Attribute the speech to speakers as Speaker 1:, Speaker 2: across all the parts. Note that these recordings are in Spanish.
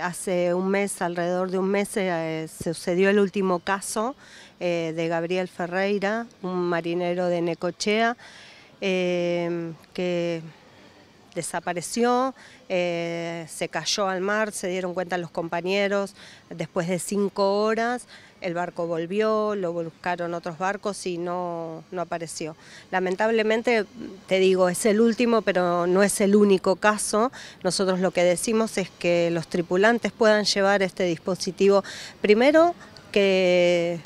Speaker 1: hace un mes, alrededor de un mes, eh, se sucedió el último caso eh, de Gabriel Ferreira, un marinero de Necochea, eh, que desapareció, eh, se cayó al mar, se dieron cuenta los compañeros, después de cinco horas el barco volvió, lo buscaron otros barcos y no, no apareció. Lamentablemente, te digo, es el último, pero no es el único caso. Nosotros lo que decimos es que los tripulantes puedan llevar este dispositivo primero que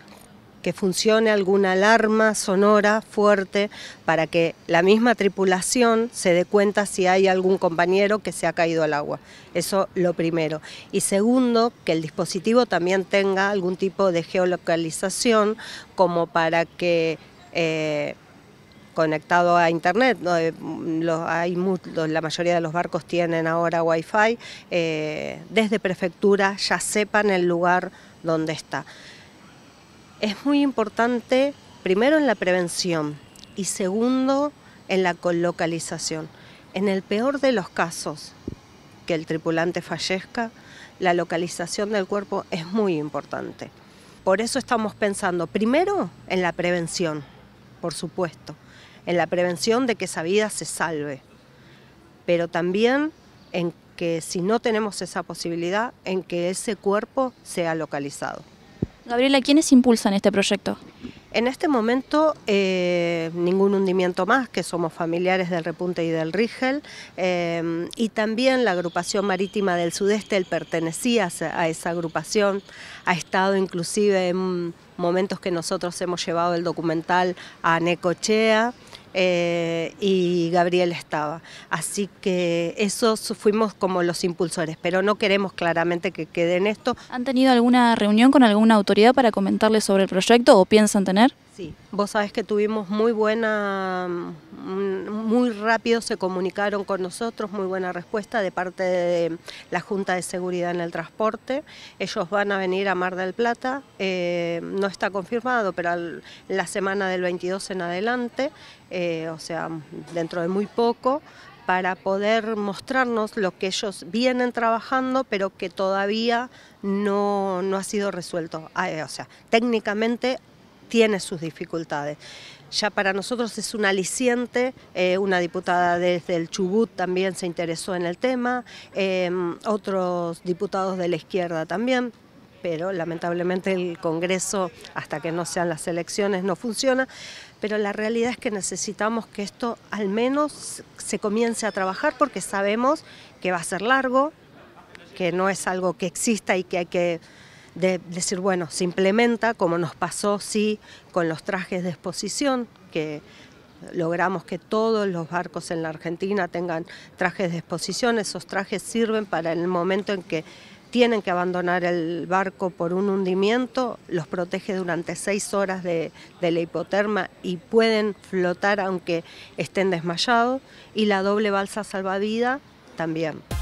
Speaker 1: que funcione alguna alarma sonora fuerte para que la misma tripulación se dé cuenta si hay algún compañero que se ha caído al agua. Eso lo primero. Y segundo, que el dispositivo también tenga algún tipo de geolocalización como para que... Eh, conectado a internet. Eh, hay, la mayoría de los barcos tienen ahora wifi. Eh, desde prefectura ya sepan el lugar donde está es muy importante, primero en la prevención y segundo en la colocalización. En el peor de los casos, que el tripulante fallezca, la localización del cuerpo es muy importante. Por eso estamos pensando primero en la prevención, por supuesto, en la prevención de que esa vida se salve, pero también en que si no tenemos esa posibilidad, en que ese cuerpo sea localizado. Gabriela, ¿quiénes impulsan este proyecto? En este momento, eh, ningún hundimiento más, que somos familiares del Repunte y del Rigel, eh, y también la agrupación marítima del sudeste, él pertenecía a esa agrupación, ha estado inclusive en momentos que nosotros hemos llevado el documental a Necochea, eh, y Gabriel estaba. Así que esos fuimos como los impulsores, pero no queremos claramente que quede en esto. ¿Han tenido alguna reunión con alguna autoridad para comentarles sobre el proyecto o piensan tener? Sí, vos sabés que tuvimos muy buena, Mm, muy rápido se comunicaron con nosotros, muy buena respuesta de parte de la Junta de Seguridad en el Transporte. Ellos van a venir a Mar del Plata, eh, no está confirmado, pero la semana del 22 en adelante, eh, o sea, dentro de muy poco, para poder mostrarnos lo que ellos vienen trabajando, pero que todavía no, no ha sido resuelto. Ah, eh, o sea, técnicamente tiene sus dificultades. Ya para nosotros es un aliciente, eh, una diputada desde el Chubut también se interesó en el tema, em, otros diputados de la izquierda también, pero lamentablemente el Congreso, hasta que no sean las elecciones, no funciona, pero la realidad es que necesitamos que esto al menos se comience a trabajar porque sabemos que va a ser largo, que no es algo que exista y que hay que de decir, bueno, se implementa como nos pasó, sí, con los trajes de exposición, que logramos que todos los barcos en la Argentina tengan trajes de exposición, esos trajes sirven para el momento en que tienen que abandonar el barco por un hundimiento, los protege durante seis horas de, de la hipoterma y pueden flotar aunque estén desmayados, y la doble balsa salvavida también.